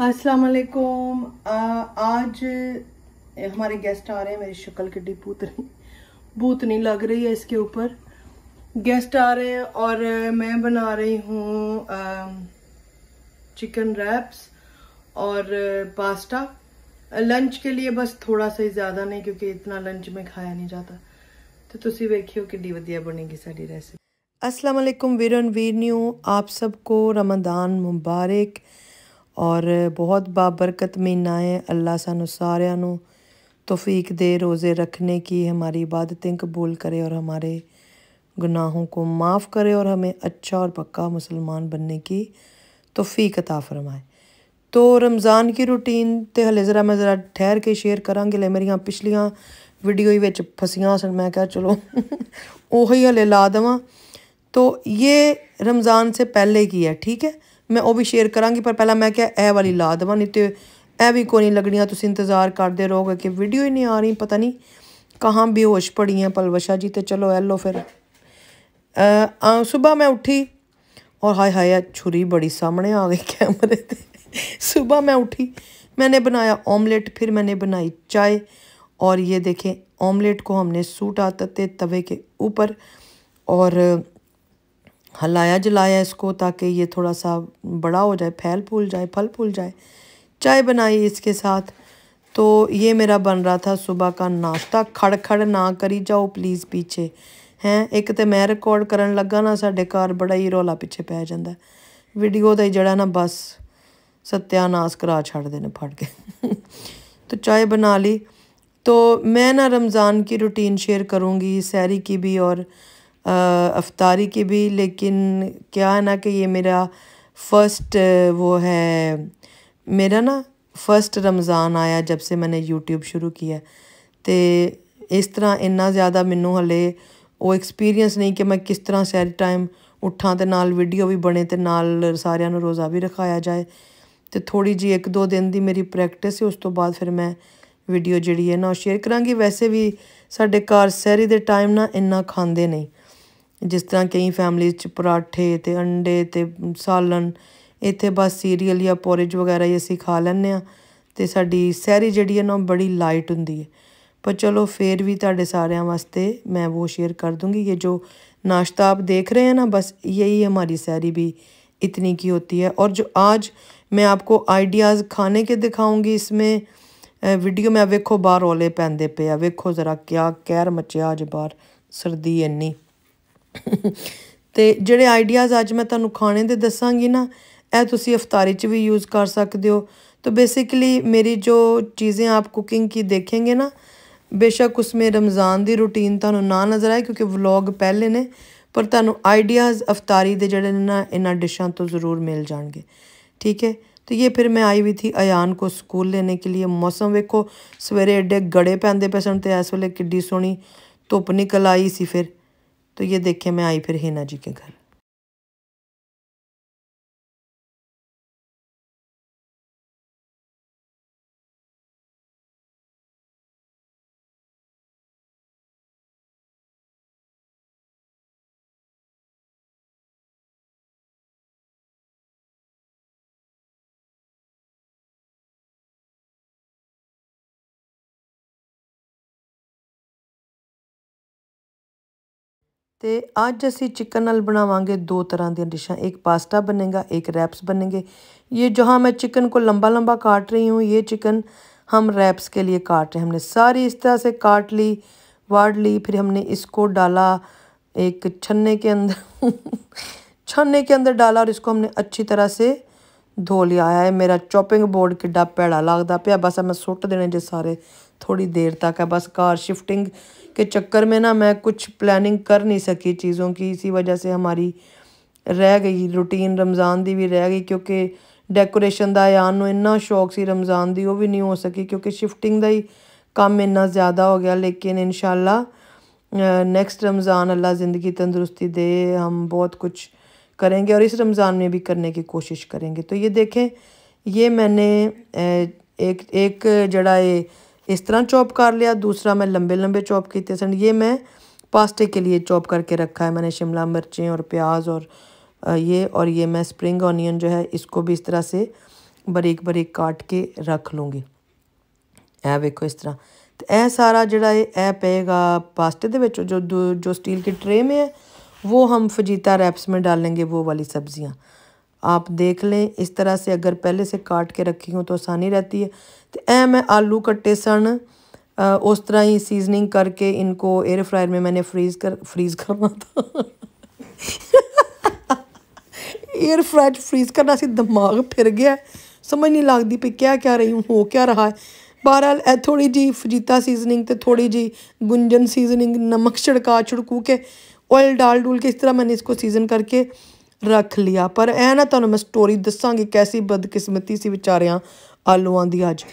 अस्सलाम वालेकुम आज हमारे गेस्ट आ रहे हैं मेरी शक्ल की डी भूतनी लग रही है इसके ऊपर गेस्ट आ रहे हैं और मैं बना रही हूँ चिकन रैप्स और पास्ता लंच के लिए बस थोड़ा सा ही ज़्यादा नहीं क्योंकि इतना लंच में खाया नहीं जाता तो तुम देखियो कि ਵਧੀਆ बनेगी ਸਾਡੀ ਰੈਸਿਪੀ ਅਸਲਾਮ ਅਲੈਕੁਮ ਵੀਰਨ ਵੀਰ ਨਿਊ ਆਪ ਸਭ ਕੋ ਰਮਦਾਨ और बहुत ਬਾਬਰਕਤ ਮਹੀਨਾ ਹੈ ਅੱਲਾ ਸਾਨੂੰ ਸਾਰਿਆਂ ਨੂੰ दे रोज़े रखने की हमारी इबादतें कबूल करे और हमारे गुनाहों को माफ़ करे और हमें अच्छा और पक्का मुसलमान बनने की तोफ़ी अता फरमाए तो रमज़ान की रूटीन तो हले ज़रा मैं ज़रा ठहर के शेयर करा ले मेरिया पिछलियां वीडियो में फसिया सन मैं क्या चलो उ हले ला देव तो ये रमज़ान से पहले की है ठीक है मैं वह भी शेयर करा पर पहला मैं क्या ए वाली ला देव नहीं तो यह भी कौन नहीं लगनी तुम इंतजार करते रहो कि वीडियो ही नहीं आ रही पता नहीं कहाँ बेहोश पड़ी है पलवशा जी तो चलो लो फिर सुबह मैं उठी और हाय हाय छुरी बड़ी सामने आ गई कैमरे से सुबह मैं उठी मैंने बनाया ऑमलेट फिर मैंने बनाई चाय और ये देखें ऑमलेट को हमने सूट आते तवे के ऊपर और हलाया जलाया इसको ताकि ये थोड़ा सा बड़ा हो जाए फैल फूल जाए फल फूल जाए चाय बनाई इसके साथ तो ये मेरा बन रहा था सुबह का नाश्ता खड़ खड़ ना करी जाओ प्लीज़ पीछे ਹੈਂ एक तो मैं रिकॉर्ड ਕਰਨ लगा ना साढ़े घर बड़ा ही रौला पीछे पै ਜਾਂਦਾ वीडियो ਦਾ ਜਿਹੜਾ ਨਾ ਬਸ ਸਤਿਆਨਾਸ ਕਰਾ ਛੱਡਦੇ ਨੇ ਫੜ ਕੇ तो चाय बना ली तो मैं ना रमज़ान की रूटीन शेयर करूँगी सैरी की भी और अफ्तारी की भी लेकिन क्या है ना कि ये मेरा फ़र्स्ट वो है ਮੇਰਾ ਨਾ ਫਸਟ ਰਮਜ਼ਾਨ ਆਇਆ ਜਦ ਸੇ ਮੈਨੇ YouTube ਸ਼ੁਰੂ ਕੀਤਾ ਤੇ ਇਸ ਤਰ੍ਹਾਂ ਇੰਨਾ ਜ਼ਿਆਦਾ ਮੈਨੂੰ ਹਲੇ ਉਹ ਐਕਸਪੀਰੀਅੰਸ ਨਹੀਂ ਕਿ ਮੈਂ ਕਿਸ ਤਰ੍ਹਾਂ ਸੈਰ ਟਾਈਮ ਉੱਠਾਂ ਤੇ ਨਾਲ ਵੀਡੀਓ ਵੀ ਬਣੇ ਤੇ ਨਾਲ ਸਾਰਿਆਂ ਨੂੰ ਰੋਜ਼ਾ ਵੀ ਰਖਾਇਆ ਜਾਏ ਤੇ ਥੋੜੀ ਜੀ ਇੱਕ ਦੋ ਦਿਨ ਦੀ ਮੇਰੀ ਪ੍ਰੈਕਟਿਸ ਹੈ ਉਸ ਤੋਂ ਬਾਅਦ ਫਿਰ ਮੈਂ ਵੀਡੀਓ ਜਿਹੜੀ ਹੈ ਨਾ ਸ਼ੇਅਰ ਕਰਾਂਗੀ ਵੈਸੇ ਵੀ ਸਾਡੇ ਘਰ ਸੈਰੀ ਦੇ ਟਾਈਮ ਨਾ ਇੰਨਾ ਖਾਂਦੇ ਨਹੀਂ जिस तरह कई ਫੈਮਲੀਜ਼ पराठे तो अंडे तो सालन इतने बस सीरीयल या पोरिज वगैरह ही ਹੀ खा ਖਾ तो ਹਾਂ जी ਸਾਡੀ ਸਹਿਰੀ ਜਿਹੜੀ ਹੈ ਨਾ ਬੜੀ ਲਾਈਟ ਹੁੰਦੀ ਹੈ ਪਰ ਚਲੋ ਫੇਰ ਵੀ ਤੁਹਾਡੇ ਸਾਰਿਆਂ ਵਾਸਤੇ दूंगी ये जो नाश्ता आप देख रहे हैं ना बस यही हमारी सैरी भी इतनी की होती है और जो आज मैं आपको आइडियाज़ खाने के दिखाऊंगी इसमें वीडियो में वेखो बहर ओले पैंदे पे वेखो ज़रा क्या कहर मचेआ अज बहर सर्दी इन्नी ਤੇ ਜਿਹੜੇ ਆਈਡੀਆਜ਼ ਅੱਜ ਮੈਂ ਤੁਹਾਨੂੰ ਖਾਣੇ ਦੇ ਦੱਸਾਂਗੀ ਨਾ ਇਹ ਤੁਸੀਂ ਇਫਤਾਰੀ 'ਚ ਵੀ ਯੂਜ਼ ਕਰ ਸਕਦੇ ਹੋ ਤਾਂ ਬੇਸਿਕਲੀ ਮੇਰੀ ਜੋ ਚੀਜ਼ਾਂ ਆਪ ਕੁਕਿੰਗ ਕੀ ਦੇਖेंगे ਨਾ ਬੇਸ਼ੱਕ ਉਸਮੇ ਰਮਜ਼ਾਨ ਦੀ ਰੁਟੀਨ ਤੁਹਾਨੂੰ ਨਾ ਨਜ਼ਰ ਆਏ ਕਿਉਂਕਿ ਵਲੌਗ ਪਹਿਲੇ ਨੇ ਪਰ ਤੁਹਾਨੂੰ ਆਈਡੀਆਜ਼ ਇਫਤਾਰੀ ਦੇ ਜਿਹੜੇ ਨੇ ਨਾ ਇਹਨਾਂ ਡਿਸ਼ਾਂ ਤੋਂ ਜ਼ਰੂਰ ਮਿਲ ਜਾਣਗੇ ਠੀਕ ਹੈ ਤੇ ਇਹ ਫਿਰ ਮੈਂ ਆਈ ਵੀ ਥੀ ਆਯਾਨ ਕੋ ਸਕੂਲ ਲੈਣੇ ਕੇ ਲਈ ਮੌਸਮ ਵੇਖੋ ਸਵੇਰੇ ਏਡੇ ਗੜੇ ਪੈਂਦੇ ਪਸਣ ਤੇ ਇਸ ਵੇਲੇ ਕਿੱਡੀ ਸੋਹਣੀ ਧੁੱਪ ਨਿਕਲ ਆਈ ਸੀ ਫਿਰ तो ये देख के मैं आई फिर हेना जी के घर तो अज असी चिकन बनावे दो तरह दिशा एक पास्ता बनेगा एक रैप्स बनेंगे ये जहाँ मैं चिकन को लंबा लंबा काट रही हूँ ये चिकन हम रैप्स के लिए काट रहे हैं हमने सारी इस तरह से काट ली वाड़ ली फिर हमने इसको डाला एक छन्ने के अंदर छन्ने के अंदर डाला और इसको हमने अच्छी तरह से धो लिया है मेरा चॉपिंग बोर्ड किड्डा भैड़ा लगता पाया बस मैं सुट देने जो सारे थोड़ी देर तक है बस घर शिफ्टिंग के चक्कर में ना मैं कुछ प्लानिंग कर नहीं सकी चीज़ों की इसी वजह से हमारी रह गई रूटीन रमज़ान की भी रह गई क्योंकि डेकोरेशन ਦਾ ਆਨ इन्ना शौक से रमज़ान की वह भी नहीं हो सकी क्योंकि शिफ्टिंग का ही काम इन्ना ज़्यादा हो गया लेकिन इन शाला नेक्स्ट रमज़ान अल्लाह ज़िंदगी तंदुरुस्ती दे हम बहुत कुछ करेंगे और इस रमज़ान में भी करने की कोशिश करेंगे तो ये देखें ये मैंने एक एक जड़ा ये इस तरह चॉप कर लिया दूसरा मैं लंबे लंबे चॉप किए सन ये मैं पास्ते के लिए चॉप करके रखा है मैंने शिमला मिर्चें और प्याज और ये और ये मैं स्प्रिंग ऑनियन जो है इसको भी इस तरह से बरीक बरीक काट के रख लूँगी ऐ वेखो इस तरह तो ਇਹ सारा जोड़ा ਇਹ ਇਹ पेगा पास्ते दे जो जो स्टील की ट्रे में है वो हम फजीता रैप्स में डालेंगे वो वाली सब्ज़ियाँ आप देख लें इस तरह से अगर पहले से काट के रखी हूँ तो आसानी रहती है तो ऐ मैं आलू कट्टे सन उस तरह ही सीजनिंग करके इनको एयर फ्रायर में मैंने फ्रीज़ कर फ्रीज़ करना था एयर फ्रायर फ्रीज़ करना सी दिमाग फिर गया समझ नहीं लगती भी क्या क्या रही हूँ हो क्या रहा है बहरहाल ए थोड़ी जी फजीता सीजनिंग तो थोड़ी जी गुंजन सीजनिंग नमक छिड़का छिड़कू के ऑयल डाल डूल के इस तरह मैंने इसको सीज़न करके ਰੱਖ ਲਿਆ ਪਰ ਐ ਨਾ ਤੁਹਾਨੂੰ ਮੈਂ ਸਟੋਰੀ ਦੱਸਾਂਗੀ ਕੈਸੀ ਬਦਕਿਸਮਤੀ ਸੀ ਵਿਚਾਰਿਆਂ ਆਲੂਆਂ ਦੀ ਅੱਜ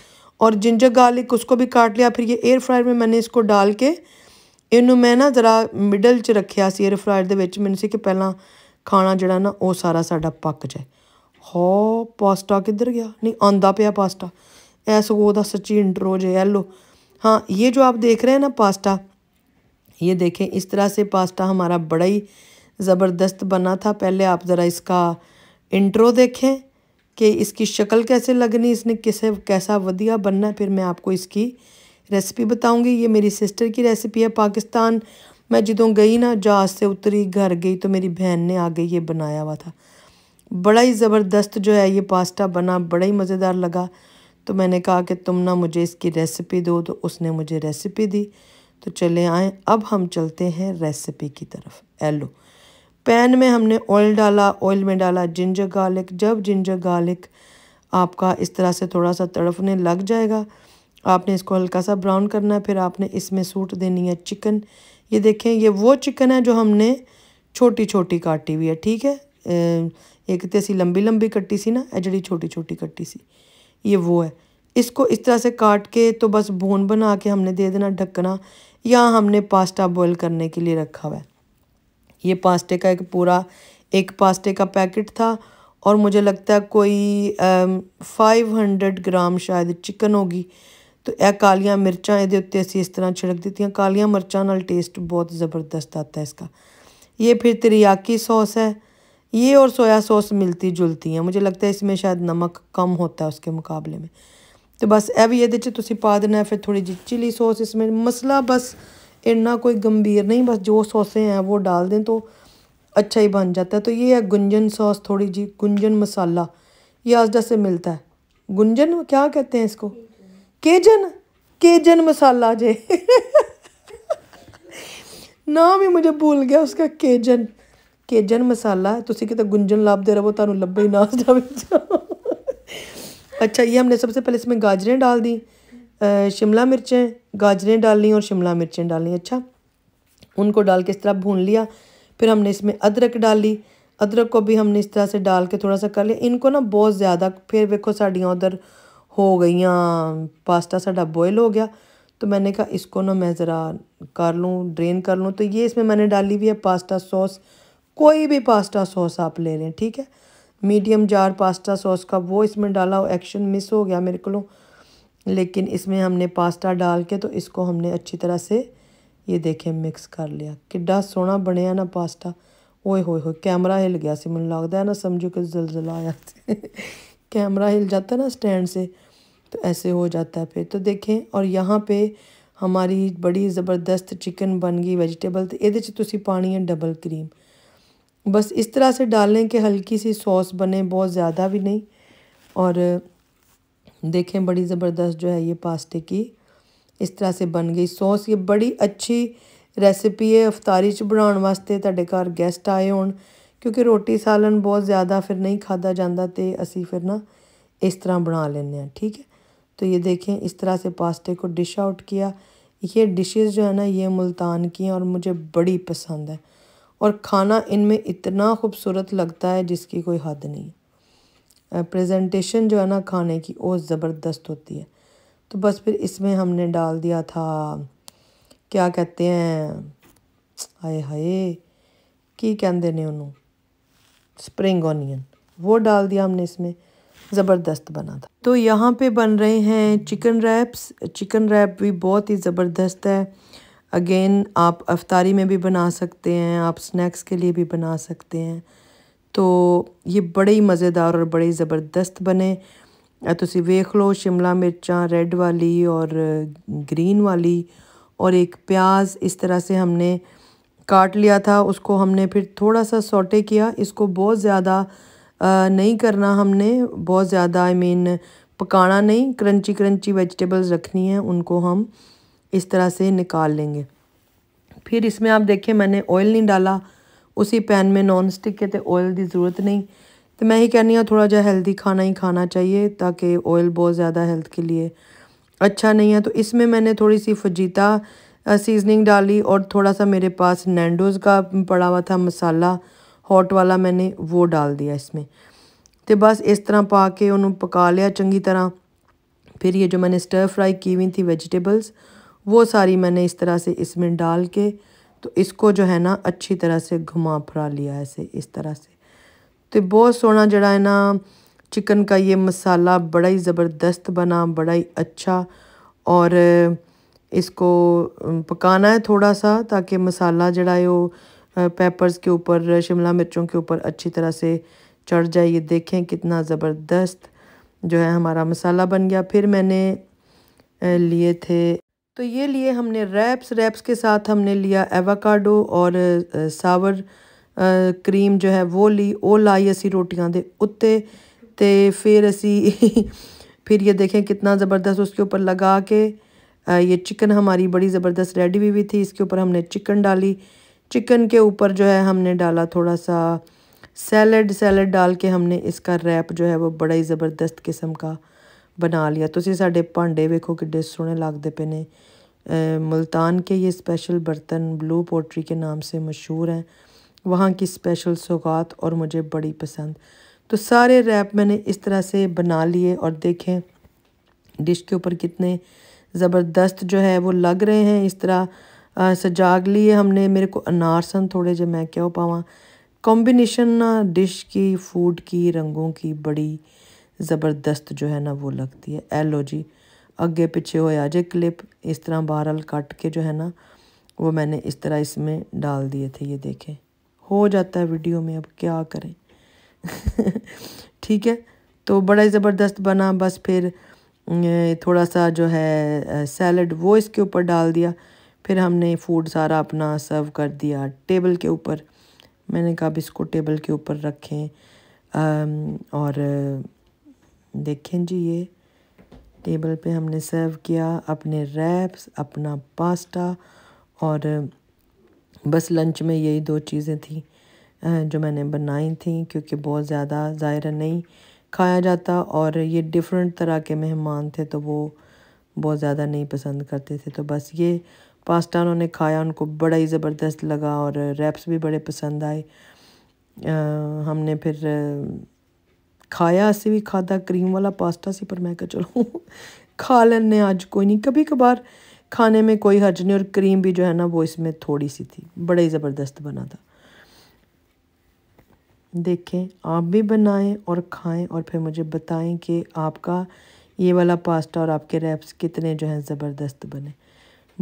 और जिंजर गार्लिक उसको भी काट लिया फिर ये एयर फ्रायर में मैंने इसको डाल के ਇਹਨੂੰ ਮੈਂ ਨਾ ਜ਼ਰਾ ਮਿਡਲ 'ਚ ਰੱਖਿਆ ਸੀ 에ਅਰ ਫਰਾਇਰ ਦੇ ਵਿੱਚ ਮੈਨੂੰ ਸੀ ਕਿ ਪਹਿਲਾਂ ਖਾਣਾ ਜਿਹੜਾ ਨਾ ਉਹ ਸਾਰਾ ਸਾਡਾ ਪੱਕ ਜਾਏ ਹੋ ਪਾਸਟਾ ਕਿੱਧਰ ਗਿਆ ਨਹੀਂ ਆਂਦਾ ਪਿਆ ਪਾਸਟਾ ਐ ਸਗੋ ਉਹਦਾ ਸੱਚੀ ਇੰਟਰੋ ਜੇ ਐ ਲੋ हाँ ये जो आप देख रहे हैं ना पास्ता ये देखें इस तरह से पास्ता हमारा बड़ा ही ज़बरदस्त बना था पहले आप ज़रा इसका इंट्रो देखें कि इसकी शक्ल कैसे लगनी इसने किसे कैसा वधिया बनना फिर मैं आपको इसकी रेसिपी बताऊंगी ये मेरी सिस्टर की रेसिपी है पाकिस्तान मैं जदों गई ना जहाज़ से उतरी घर गई तो मेरी बहन ने आगे ये बनाया हुआ था बड़ा ही ज़बरदस्त जो है ये पास्ता बना बड़ा ही मज़ेदार लगा तो मैंने कहा कि तुम ना मुझे इसकी रेसिपी दो तो उसने मुझे रेसिपी दी तो चले आए अब हम चलते हैं रेसिपी की तरफ एलो पैन में हमने ऑयल डाला ऑयल में डाला जिंजर गार्लिक जब जिंजर गार्लिक आपका इस तरह से थोड़ा सा तड़फने लग जाएगा आपने इसको हल्का सा ब्राउन करना है फिर आपने इसमें सूट देनी है चिकन ये देखें ये वो चिकन है जो हमने छोटी छोटी काटी हुई है ठीक है एक तो ऐसी लंबी लंबी कट्टी सी ना जड़ी छोटी छोटी कट्टी सी ये वो है इसको इस तरह से काट के तो बस भून बना के हमने दे देना ढकना या हमने पास्ता बॉयल करने के लिए रखा हुआ है ये पास्ते का एक पूरा एक पास्ते का पैकेट था और मुझे लगता है कोई फाइव हंड्रेड ग्राम शायद चिकन होगी तो यह कालिया मिर्चा ये उत्ते असी इस तरह छिड़क दी कालिया मिर्चा नाल टेस्ट बहुत ज़बरदस्त आता है इसका ये फिर तिरयाकी सॉस है ये और सोया सॉस मिलती जुलती है मुझे लगता है इसमें शायद नमक कम होता है उसके मुकाबले में तो बस ये भी ये पा देना फिर थोड़ी जी चिली सॉस इसमें मसला बस इतना कोई गंभीर नहीं बस जो सॉसें हैं वो डाल दें तो अच्छा ही बन जाता है तो ये है गुंजन सॉस थोड़ी जी गुंजन मसाला ये आजडा से मिलता है गुंजन क्या कहते हैं इसको केजन केजन मसाला जे नाम ही मुझे भूल गया उसका केजन केजन मसाला है ਤੁਸੀਂ ਕਿਤੇ ਗੁੰਜਨ ਲੱਭਦੇ ਰਹੋ ਤੁਹਾਨੂੰ ਲੱਭੇ ਨਾ ਜਾਵੇ अच्छा ये हमने सबसे पहले इसमें गाजरें डाल दी शिमला मिर्चें गाजरें डालनी और शिमला मिर्चें डालनी अच्छा उनको डाल के इस तरह भून लिया फिर हमने इसमें अदरक डाली अदरक को भी हमने इस तरह से डाल के थोड़ा सा कर लिया इनको ना बहुत ज़्यादा फिर देखो साड़ियाँ उधर हो गई पास्ता साढ़ा बॉयल हो गया तो मैंने कहा इसको ना मैं ज़रा कर लूँ ड्रेन कर लूँ तो ये इसमें मैंने डाली हुई है पास्ता सॉस कोई भी पास्ता सॉस आप ले लें ठीक है मीडियम जार पास्ता सॉस का वो इसमें डाला एक्शन मिस हो गया मेरे को लेकिन इसमें हमने पास्ता डाल के तो इसको हमने अच्छी तरह से ये देखें मिक्स कर लिया किड्डा सोना बनया ना पास्ता ओए होए होए कैमरा हिल गया सी मैं लगता है ना समझो कि जलजला आया कैमरा हिल जाता है ना स्टैंड से तो ऐसे हो जाता है फिर तो देखें और यहाँ पे हमारी बड़ी ज़बरदस्त चिकन बन गई वेजिटेबल तो ये तुम पानी है डबल क्रीम बस इस तरह से डालें कि हल्की सी सॉस बने बहुत ज़्यादा भी नहीं और देखें बड़ी ज़बरदस्त जो है ये पास्ते की इस तरह से बन गई सॉस ये बड़ी अच्छी रेसिपी है अफतारी बनाने ਬਣਾਉਣ ਵਾਸਤੇ ਤੁਹਾਡੇ ਘਰ ਗੈਸਟ ਆਏ ਹੋਣ ਕਿਉਂਕਿ ਰੋਟੀ ਸਾਲਨ ਬਹੁਤ ਜ਼ਿਆਦਾ ਫਿਰ ਨਹੀਂ ਖਾਦਾ ਜਾਂਦਾ ਤੇ ਅਸੀਂ इस तरह बना लेने ठीक है तो ये देखें इस तरह से पास्ते को डिश आउट किया ये डिशेस जो है ना ये मुल्तान की हैं और मुझे बड़ी पसंद है और खाना इनमें इतना खूबसूरत लगता है जिसकी कोई हद नहीं प्रेजेंटेशन जो है ना खाने की वो ज़बरदस्त होती है तो बस फिर इसमें हमने डाल दिया था क्या कहते हैं हाय हाय की कहते ने उन्होंने स्प्रिंग ऑनियन वो डाल दिया हमने इसमें ज़बरदस्त बना था तो यहाँ पे बन रहे हैं चिकन रैप्स चिकन रैप भी बहुत ही ज़बरदस्त है अगेन आप अफतारी में भी बना सकते हैं आप स्नैक्स के लिए भी बना सकते हैं तो ये बड़े ही मज़ेदार और बड़े ज़बरदस्त बने तुम तो वेख लो शिमला मिर्चा रेड वाली और ग्रीन वाली और एक प्याज इस तरह से हमने काट लिया था उसको हमने फिर थोड़ा सा सोटे किया इसको बहुत ज़्यादा नहीं करना हमने बहुत ज़्यादा आई I मीन mean, पकाना नहीं क्रंची क्रंची वेजिटेबल्स रखनी है उनको हम इस तरह से निकाल लेंगे फिर इसमें आप देखें मैंने ऑयल नहीं डाला उसी पैन में नॉन स्टिक तो ऑयल की जरूरत नहीं तो मैं ही कहनी हूँ थोड़ा जहा हेल्दी खाना ही खाना चाहिए ताकि ऑयल बहुत ज़्यादा हेल्थ के लिए अच्छा नहीं है तो इसमें मैंने थोड़ी सी फजीता सीजनिंग डाली और थोड़ा सा मेरे पास नैंडोज़ का पड़ा हुआ था मसाला हॉट वाला मैंने वो डाल दिया इसमें तो बस इस तरह पा के उन्होंने पका लिया चंगी तरह फिर ये जो मैंने स्टर फ्राई की हुई थी वेजिटेबल्स वो सारी मैंने इस तरह से इसमें डाल के तो इसको जो है ना अच्छी तरह से घुमा फिरा लिया ऐसे इस तरह से तो बहुत सोना जड़ा है ना चिकन का ये मसाला बड़ा ही ज़बरदस्त बना बड़ा ही अच्छा और इसको पकाना है थोड़ा सा ताकि मसाला जड़ा है वो पेपर्स के ऊपर शिमला मिर्चों के ऊपर अच्छी तरह से चढ़ जाए ये देखें कितना ज़बरदस्त जो है हमारा मसाला बन गया फिर मैंने लिए थे तो ये लिए हमने रैप्स रैप्स के साथ हमने लिया एवाकाडो और सावर क्रीम जो है वो ली वो लाई असी रोटियाँ दे उत्ते तो फिर असी फिर ये देखें कितना ज़बरदस्त उसके ऊपर लगा के ये चिकन हमारी बड़ी ज़बरदस्त रेडी हुई हुई थी इसके ऊपर हमने चिकन डाली चिकन के ऊपर जो है हमने डाला थोड़ा सा सैलड सैलड डाल के हमने इसका रैप जो है वो बड़ा ही ज़बरदस्त किस्म का बना लिया ਤੁਸੀਂ साढ़े भांडे वेखो कि सोहने लगते पे ने मुल्तान के ये स्पेशल बर्तन ब्लू पोट्री के नाम से मशहूर हैं वहाँ की स्पेशल सौगात और मुझे बड़ी पसंद तो सारे रैप मैंने इस तरह से बना लिए और देखें डिश के ऊपर कितने ज़बरदस्त जो है वो लग रहे हैं इस तरह सजाग लिए हमने मेरे को अनारसन थोड़े जो मैं क्यों पावा कॉम्बिनेशन ना डिश की फूड की रंगों की बड़ी ज़बरदस्त जो है ना वो लगती है एल लो जी अगे पीछे हो आज क्लिप इस तरह बहरल काट के जो है ना वो मैंने इस तरह इसमें डाल दिए थे ये देखें हो जाता है वीडियो में अब क्या करें ठीक है तो बड़ा ही ज़बरदस्त बना बस फिर थोड़ा सा जो है सैलड वो इसके ऊपर डाल दिया फिर हमने फूड सारा अपना सर्व कर दिया टेबल के ऊपर मैंने कहा अब इसको टेबल के ऊपर रखें और देखें जी ये टेबल पे हमने सर्व किया अपने रैप्स अपना पास्ता और बस लंच में यही दो चीज़ें थी जो मैंने बनाई थी क्योंकि बहुत ज़्यादा ज़ाहिर नहीं खाया जाता और ये डिफरेंट तरह के मेहमान थे तो वो बहुत ज़्यादा नहीं पसंद करते थे तो बस ये पास्ता उन्होंने खाया उनको बड़ा ही ज़बरदस्त लगा और रैप्स भी बड़े पसंद आए आ, हमने फिर खाया असें भी खाधा क्रीम वाला पास्ता सी पर मैं कहा चलो खा लेने आज कोई नहीं कभी कभार खाने में कोई हर्ज नहीं और क्रीम भी जो है ना वो इसमें थोड़ी सी थी बड़ा ही ज़बरदस्त बना था देखें आप भी बनाएं और खाएं और फिर मुझे बताएं कि आपका ये वाला पास्ता और आपके रैप्स कितने जो हैं ज़बरदस्त बने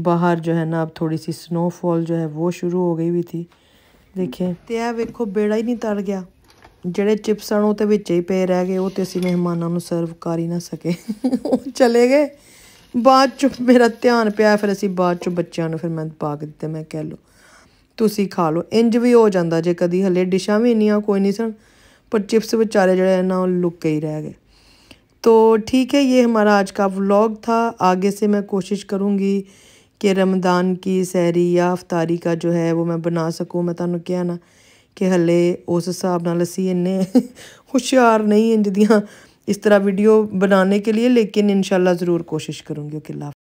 बाहर जो है ना अब थोड़ी सी स्नोफॉल जो है वो शुरू हो गई हुई थी देखें तो यह वेखो बेड़ा ही नहीं तर गया ਜਿਹੜੇ ਚਿਪਸ ਹਨ ਉਹ ਤੇ ਵਿੱਚ ਹੀ ਪਏ ਰਹਿ ਗਏ ਉਹ ਤੇ ਅਸੀਂ ਮਹਿਮਾਨਾਂ ਨੂੰ ਸਰਵ ਕਰ ਹੀ ਨਾ ਸਕੇ ਉਹ ਚਲੇ ਗਏ ਬਾਅਦ ਚ ਮੇਰਾ ਧਿਆਨ ਪਿਆ ਫਿਰ ਅਸੀਂ ਬਾਅਦ ਚ ਬੱਚਿਆਂ ਨੂੰ ਫਿਰ ਮੈਂ ਪਾ ਕੇ ਦਿੱਤੇ ਮੈਂ ਕਹਿ ਲੋ ਤੁਸੀਂ ਖਾ ਲਓ ਇੰਜ ਵੀ ਹੋ ਜਾਂਦਾ ਜੇ ਕਦੀ ਹਲੇ ਡਿਸ਼ਾਂ ਵੀ ਇੰਨੀਆਂ ਕੋਈ ਨਹੀਂ ਸਨ ਪਰ ਚਿਪਸ ਵਿਚਾਰੇ ਜਿਹੜੇ ਨਾ ਉਹ ਲੁੱਕ ਹੀ ਰਹਿ ਗਏ ਤੋ ਠੀਕ ਹੈ ਇਹ ਹਮਾਰਾ ਅੱਜ ਦਾ ਵਲੌਗ ਥਾ ਅੱਗੇ ਸੇ ਮੈਂ ਕੋਸ਼ਿਸ਼ ਕਰੂੰਗੀ ਕਿ रमदान ਕੀ सहरी या अफ्तारी का ਜੋ ਹੈ ਉਹ ਮੈਂ ਬਣਾ ਸਕੂੰ ਮੈਂ ਤੁਹਾਨੂੰ ਕਿਹਾ ਨਾ ਕਿ ਹੱਲੇ ਉਸ ਹਿਸਾਬ ਨਾਲ ਅਸੀਂ ਇੰਨੇ ਹੁਸ਼ਿਆਰ ਨਹੀਂ ਇੰਜ ਦੀਆਂ ਇਸ ਤਰ੍ਹਾਂ ਵੀਡੀਓ ਬਣਾਉਣੇ ਕੇ ਲਈ ਲੇਕਿਨ ਇਨਸ਼ਾਅੱਲਾ ਜ਼ਰੂਰ ਕੋਸ਼ਿਸ਼ ਕਰੂੰਗੀ ਕਿ ਲਾ